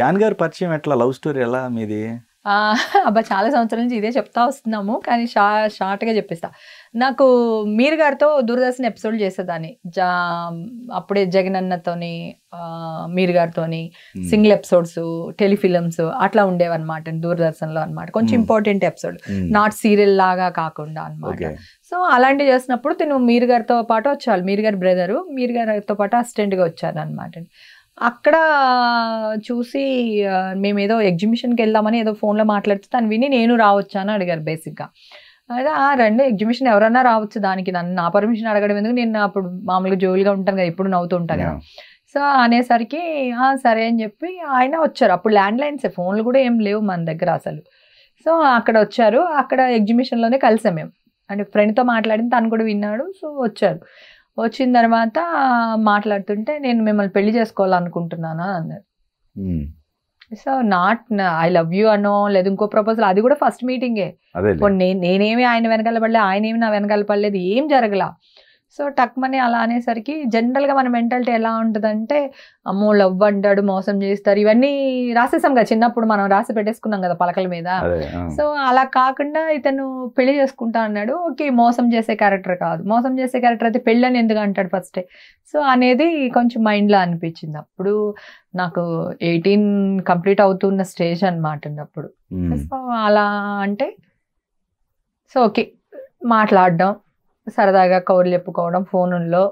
John గారు పరిచయం ఎట్లా లవ్ స్టోరీ ఎలా మీది అబ్బా చాలా సంవత్సరాల నుంచి ఇదే చెప్తా వస్తున్నాము కానీ షా షార్ట్గా చెప్పేస్తా నాకు మీరు గారితో దూరదర్శన్ ఎపిసోడ్ చేసేదాన్ని జా అప్పుడే జగనన్నతోని మీరు గారితోని సింగిల్ ఎపిసోడ్స్ టెలిఫిలిమ్స్ అట్లా ఉండేవన్నమాట దూరదర్శన్లో అనమాట కొంచెం ఇంపార్టెంట్ ఎపిసోడ్ నాట్ సీరియల్ లాగా కాకుండా అనమాట సో అలాంటివి చేసినప్పుడు తిను మీరు గారితో పాటు వచ్చాలి మీరు గారి బ్రదరు మీరు గారితో పాటు అసిస్టెంట్గా వచ్చారు అనమాట అక్కడ చూసి మేము ఏదో ఎగ్జిబిషన్కి వెళ్దామని ఏదో ఫోన్లో మాట్లాడితే తను విని నేను రావచ్చా అని అడిగారు బేసిక్గా అయితే ఆ రండి ఎగ్జిబిషన్ ఎవరన్నా రావచ్చు దానికి నన్ను నా పర్మిషన్ అడగడం ఎందుకు నేను అప్పుడు మామూలుగా జోలుగా ఉంటాను కదా ఎప్పుడు నవ్వుతూ ఉంటాను కదా సో అనేసరికి సరే అని చెప్పి ఆయన వచ్చారు అప్పుడు ల్యాండ్ లైన్స్ ఫోన్లు కూడా ఏం లేవు మన దగ్గర అసలు సో అక్కడ వచ్చారు అక్కడ ఎగ్జిబిషన్లోనే కలిసాం మేము అంటే ఫ్రెండ్తో మాట్లాడిన తను కూడా విన్నాడు సో వచ్చారు వచ్చిన తర్వాత మాట్లాడుతుంటే నేను మిమ్మల్ని పెళ్లి చేసుకోవాలనుకుంటున్నాను అని అన్నారు so not I love you అనో లేదు ఇంకో ప్రపోజల్ అది కూడా ఫస్ట్ మీటింగే నేనేమి ఆయన వెనకాల పడలేదు ఆయన ఏమి నా వెనకాల పడలేదు ఏం జరగలా సో టక్మని అలా అనేసరికి జనరల్గా మన మెంటాలిటీ ఎలా ఉంటుందంటే అమ్మో లవ్ అంటాడు మోసం చేస్తారు ఇవన్నీ రాసేసాం కదా చిన్నప్పుడు మనం రాసి పెట్టేసుకున్నాం కదా పలకల మీద సో అలా కాకుండా ఇతను పెళ్లి చేసుకుంటా అన్నాడు ఓకే మోసం చేసే క్యారెక్టర్ కాదు మోసం చేసే క్యారెక్టర్ అయితే పెళ్ళని ఎందుకు అంటాడు ఫస్టే సో అనేది కొంచెం మైండ్లో అనిపించింది అప్పుడు నాకు ఎయిటీన్ కంప్లీట్ అవుతున్న స్టేజ్ అనమాట అప్పుడు సో అలా అంటే సో ఓకే మాట్లాడడం సరదాగా కౌర్లు చెప్పుకోవడం ఫోనుల్లో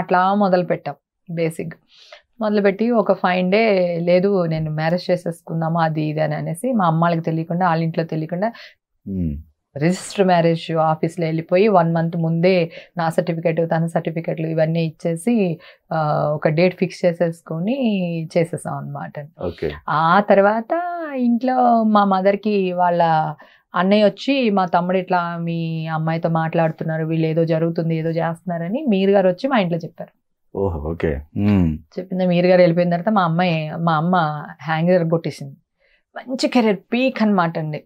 అట్లా మొదలు పెట్టాం బేసిక్ మొదలుపెట్టి ఒక ఫైన్ డే లేదు నేను మ్యారేజ్ చేసేసుకుందామా అది ఇది అని అనేసి మా అమ్మాళ్ళకి తెలియకుండా వాళ్ళ ఇంట్లో తెలియకుండా రిజిస్టర్ మ్యారేజ్ ఆఫీస్లో వెళ్ళిపోయి వన్ మంత్ ముందే నా సర్టిఫికెట్ తన సర్టిఫికెట్లు ఇవన్నీ ఇచ్చేసి ఒక డేట్ ఫిక్స్ చేసేసుకొని చేసేసాం అనమాట ఆ తర్వాత ఇంట్లో మా మదర్కి వాళ్ళ అన్నయ్య వచ్చి మా తమ్ముడు ఇట్లా మీ అమ్మాయితో మాట్లాడుతున్నారు వీళ్ళు ఏదో జరుగుతుంది ఏదో చేస్తున్నారని మీరు గారు వచ్చి మా ఇంట్లో చెప్పారు ఓకే చెప్పింది మీరు గారు వెళ్ళిపోయిన తర్వాత మా అమ్మాయి మా అమ్మ హ్యాంగర్ కొట్టేసింది మంచి కెరీర్ పీక్ అనమాట అండి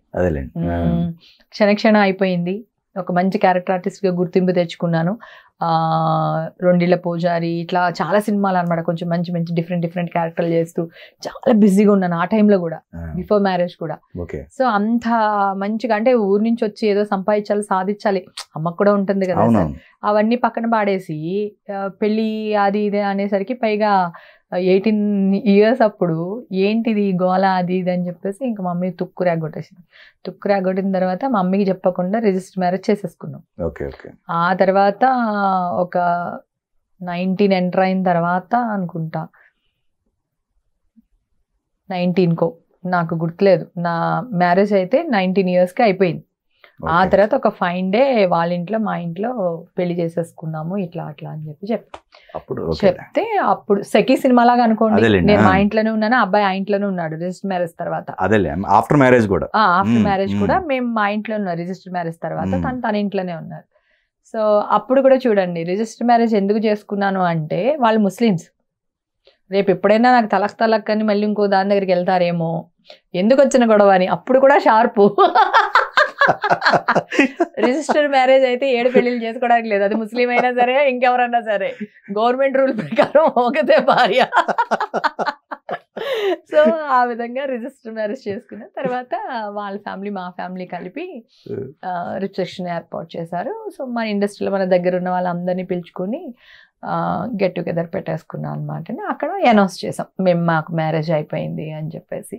క్షణక్షణ అయిపోయింది ఒక మంచి క్యారెక్టర్ ఆర్టిస్ట్గా గుర్తింపు తెచ్చుకున్నాను రెండిళ్ళ పూజారి ఇట్లా చాలా సినిమాలు అనమాట కొంచెం మంచి మంచి డిఫరెంట్ డిఫరెంట్ క్యారెక్టర్లు చేస్తూ చాలా బిజీగా ఉన్నాను ఆ టైంలో కూడా బిఫోర్ మ్యారేజ్ కూడా సో అంత మంచిగా అంటే ఊరి నుంచి వచ్చి ఏదో సంపాదించాలి సాధించాలి అమ్మ కూడా ఉంటుంది కదా అవన్నీ పక్కన పాడేసి పెళ్ళి అది ఇది అనేసరికి పైగా ఎయిటీన్ ఇయర్స్ అప్పుడు ఏంటిది గోల అది ఇది అని చెప్పేసి ఇంకా మమ్మీ తుక్కు రాగొట్టేసింది తుక్కు రాగొట్టిన తర్వాత మమ్మీకి చెప్పకుండా రిజిస్టర్ మ్యారేజ్ చేసేసుకున్నాం ఆ తర్వాత ఒక నైన్టీన్ ఎంటర్ అయిన తర్వాత అనుకుంటా నైన్టీన్కో నాకు గుర్తులేదు నా మ్యారేజ్ అయితే నైన్టీన్ ఇయర్స్కి అయిపోయింది ఆ తర్వాత ఒక ఫైన్ డే వాళ్ళ ఇంట్లో మా ఇంట్లో పెళ్లి చేసేసుకున్నాము ఇట్లా అట్లా అని చెప్పి చెప్తాను అప్పుడు చెప్తే అప్పుడు సెకీ సినిమా లాగా అనుకోండి నేను మా ఇంట్లోనే ఉన్నాను అబ్బాయి ఆ ఇంట్లోనే ఉన్నాడు రిజిస్టర్ మ్యారేజ్ తర్వాత ఆఫ్టర్ మ్యారేజ్ కూడా ఆఫ్టర్ మ్యారేజ్ కూడా మేము మా ఇంట్లో ఉన్నాం రిజిస్టర్ మ్యారేజ్ తర్వాత తను తన ఇంట్లోనే ఉన్నారు సో అప్పుడు కూడా చూడండి రిజిస్టర్ మ్యారేజ్ ఎందుకు చేసుకున్నాను అంటే వాళ్ళు ముస్లిమ్స్ రేపు ఎప్పుడైనా నాకు తలక్ తలక్ అని మళ్ళీ ఇంకో దాని దగ్గరికి వెళ్తారేమో ఎందుకు వచ్చిన గొడవ అని అప్పుడు కూడా షార్పు రిజిస్టర్ మ్యారేజ్ అయితే ఏడు పెళ్లిళ్ళు చేసుకోవడానికి లేదు అది ముస్లిం అయినా సరే ఇంకెవరన్నా సరే గవర్నమెంట్ రూల్ ప్రకారం ఒకతే భార్య సో ఆ విధంగా రిజిస్టర్ మ్యారేజ్ చేసుకున్న తర్వాత వాళ్ళ ఫ్యామిలీ మా ఫ్యామిలీ కలిపి రిసెప్షన్ ఏర్పాటు చేశారు సో మా ఇండస్ట్రీలో మన దగ్గర ఉన్న వాళ్ళందరినీ పిలుచుకొని గెట్ టుగెదర్ పెట్టేసుకున్నాం అనమాట అక్కడ అనౌన్స్ చేసాం మేము మాకు మ్యారేజ్ అయిపోయింది అని చెప్పేసి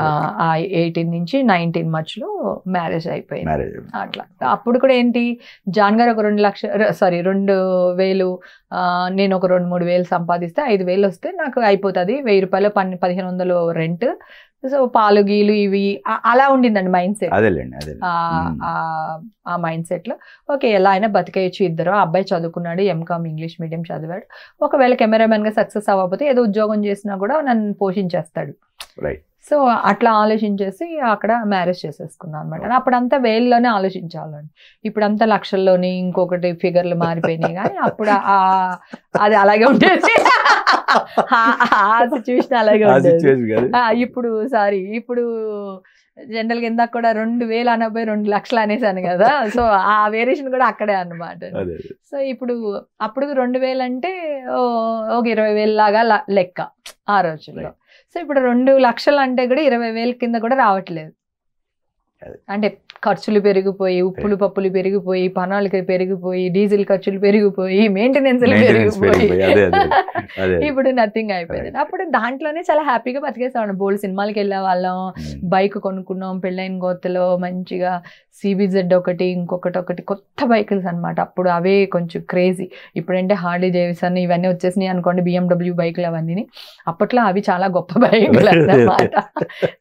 ఆ ఎయిటీన్ నుంచి నైన్టీన్ మధ్యలో మ్యారేజ్ అయిపోయింది అట్లా అప్పుడు కూడా ఏంటి జాన్ గారు ఒక రెండు లక్ష సారీ రెండు వేలు నేను ఒక రెండు మూడు వేలు సంపాదిస్తే ఐదు వేలు వస్తే నాకు అయిపోతుంది వెయ్యి రూపాయలు పన్ పదిహేను వందలు రెంట్ సో పాలు గీలు ఇవి అలా ఉండిందండి మైండ్ సెట్ అదేలేండి ఆ మైండ్ సెట్ లో ఓకే ఎలా అయినా బతికేయచ్చు ఇద్దరు అబ్బాయి చదువుకున్నాడు ఎంకామ్ ఇంగ్లీష్ మీడియం చదివాడు ఒకవేళ కెమెరామెన్ గా సక్సెస్ అవ్వకపోతే ఏదో ఉద్యోగం చేసినా కూడా నన్ను పోషించేస్తాడు సో అట్లా ఆలోచించేసి అక్కడ మ్యారేజ్ చేసేసుకున్నాను అనమాట అప్పుడంతా వేల్లోనే ఆలోచించాలండి ఇప్పుడంతా లక్షల్లోని ఇంకొకటి ఫిగర్లు మారిపోయినాయి కానీ అప్పుడు అది అలాగే ఉండేది ఆ సిచ్యువేషన్ అలాగే ఇప్పుడు సారీ ఇప్పుడు జనరల్ కింద కూడా రెండు వేల ఎనభై రెండు లక్షలు అనేసాను కదా సో ఆ వేరియేషన్ కూడా అక్కడే అనమాట సో ఇప్పుడు అప్పుడు రెండు వేలు అంటే ఒక ఇరవై వేలు లాగా లెక్క ఆ రోజుల్లో సో ఇప్పుడు రెండు లక్షలు అంటే కూడా ఇరవై వేల కింద కూడా రావట్లేదు అంటే ఖర్చులు పెరిగిపోయి ఉప్పులు పప్పులు పెరిగిపోయి పనాలకి పెరిగిపోయి డీజిల్ ఖర్చులు పెరిగిపోయి మెయింటెనెన్స్ పెరిగిపోయి ఇప్పుడు నథింగ్ అయిపోయింది అప్పుడు దాంట్లోనే చాలా హ్యాపీగా బతికేస్తాం బోల్డ్ సినిమాలకి వెళ్ళే వాళ్ళం బైక్ hmm. కొనుక్కున్నాం పెళ్ళైన గోతలో మంచిగా సిబిజెడ్ ఒకటి ఇంకొకటి ఒకటి కొత్త బైకిల్స్ అనమాట అప్పుడు అవే కొంచెం క్రేజీ ఇప్పుడంటే హార్డీ అని ఇవన్నీ వచ్చేసినాయి అనుకోండి బిఎండబ్ల్యూ బైకులు అవన్నీ అప్పట్లో అవి చాలా గొప్ప బైకులు అనమాట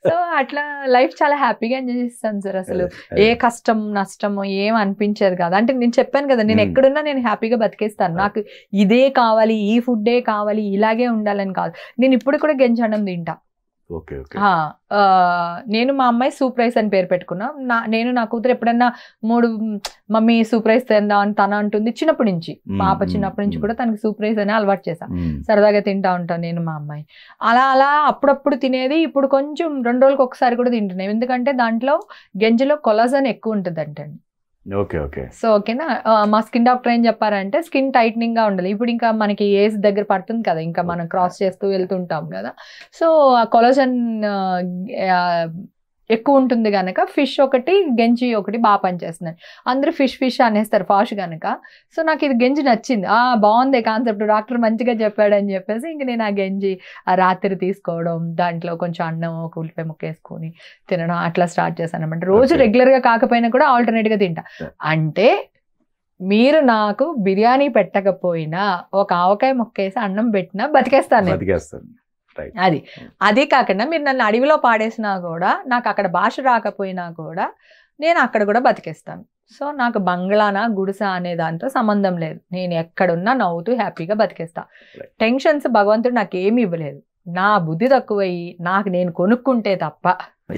సో అట్లా లైఫ్ చాలా హ్యాపీగా ఎంజాయ్ చేస్తాను చేశాను సార్ అసలు ఏ కష్టం నష్టం ఏం అనిపించారు కదా అంటే నేను చెప్పాను కదా నేను ఎక్కడున్నా నేను హ్యాపీగా బతికేస్తాను నాకు ఇదే కావాలి ఈ ఫుడ్డే కావాలి ఇలాగే ఉండాలని కాదు నేను ఇప్పుడు కూడా గెంచడం తింటా నేను మా అమ్మాయి సూప్ అని పేరు పెట్టుకున్నా నా నేను నా కూతురు ఎప్పుడన్నా మూడు మమ్మీ సూప్రైజ్ తిందా అని తన అంటుంది చిన్నప్పటి నుంచి పాప చిన్నప్పటి నుంచి కూడా తనకి సూప్రైజ్ అని అలవాటు చేశాను సరదాగా తింటా ఉంటాను నేను మా అమ్మాయి అలా అలా అప్పుడప్పుడు తినేది ఇప్పుడు కొంచెం రెండు రోజులకు ఒకసారి కూడా తింటున్నాం ఎందుకంటే దాంట్లో గెంజలో కొలాజన్ ఎక్కువ ఉంటుంది అంటండి ఓకే ఓకే సో ఓకేనా మా స్కిన్ డాక్టర్ ఏం చెప్పారంటే స్కిన్ టైట్నింగ్ గా ఉండాలి ఇప్పుడు ఇంకా మనకి ఏజ్ దగ్గర పడుతుంది కదా ఇంకా మనం క్రాస్ చేస్తూ వెళ్తుంటాం కదా సో ఆ కొలజన్ ఎక్కువ ఉంటుంది కనుక ఫిష్ ఒకటి గెంజి ఒకటి బాగా పనిచేస్తున్నాయి అందరూ ఫిష్ ఫిష్ అనేస్తారు ఫాష్ కనుక సో నాకు ఇది గెంజి నచ్చింది ఆ బాగుంది కాన్సెప్ట్ డాక్టర్ మంచిగా చెప్పాడని చెప్పేసి ఇంక నేను ఆ గెంజి ఆ రాత్రి తీసుకోవడం దాంట్లో కొంచెం అన్నం ఒక ఉల్లిపాయ ముక్క వేసుకొని తినడం అట్లా స్టార్ట్ చేశాను అనమాట రోజు రెగ్యులర్గా కాకపోయినా కూడా ఆల్టర్నేట్గా తింటా అంటే మీరు నాకు బిర్యానీ పెట్టకపోయినా ఒక ఆవకాయ ముక్కేసి అన్నం పెట్టినా బతికేస్తాను బతికేస్తాను అది అదే కాకుండా మీరు నన్ను అడవిలో పాడేసినా కూడా నాకు అక్కడ భాష రాకపోయినా కూడా నేను అక్కడ కూడా బతికేస్తాను సో నాకు బంగ్లానా గుడిస అనే దాంతో సంబంధం లేదు నేను ఎక్కడున్నా నవ్వుతూ హ్యాపీగా బతికేస్తా టెన్షన్స్ భగవంతుడు నాకు ఏమి ఇవ్వలేదు నా బుద్ధి తక్కువయ్యి నాకు నేను కొనుక్కుంటే తప్ప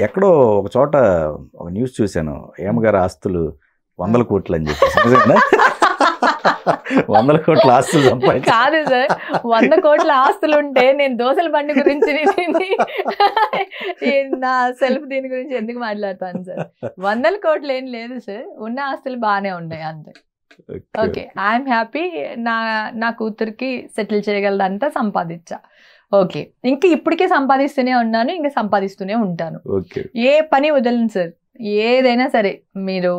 ఎక్కడో ఒక చోట ఒక న్యూస్ చూశాను ఏమగారు ఆస్తులు వందల కోట్లు అని చెప్పి వందల కోట్ల ఆస్తులు కాదు సార్ వంద కోట్ల ఆస్తులు ఉంటే నేను దోశల బండి గురించి నా సెల్ఫ్ దీని గురించి ఎందుకు మాట్లాడతాను సార్ వందల కోట్లు ఏం లేదు సార్ ఉన్న ఆస్తులు బాగానే ఉన్నాయి అంతే ఓకే ఐఎమ్ హ్యాపీ నా నా కూతురికి సెటిల్ చేయగలదంతా సంపాదించా ఓకే ఇంకా ఇప్పటికే సంపాదిస్తూనే ఉన్నాను ఇంకా సంపాదిస్తూనే ఉంటాను ఏ పని వదలను సార్ ఏదైనా సరే మీరు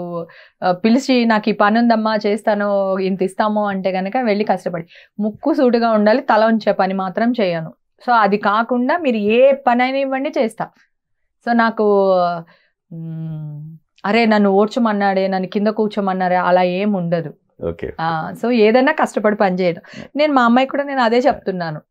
పిలిచి నాకు ఈ పని ఉందమ్మా చేస్తాను ఇంత ఇస్తాము అంటే కనుక వెళ్ళి కష్టపడి ముక్కు సూటుగా ఉండాలి తల ఉంచే పని మాత్రం చేయను సో అది కాకుండా మీరు ఏ పని ఇవ్వండి చేస్తా సో నాకు అరే నన్ను ఓడ్చమన్నాడే నన్ను కింద కూర్చోమన్నారే అలా ఏం ఉండదు సో ఏదైనా కష్టపడి పని చేయడం నేను మా అమ్మాయి కూడా నేను అదే చెప్తున్నాను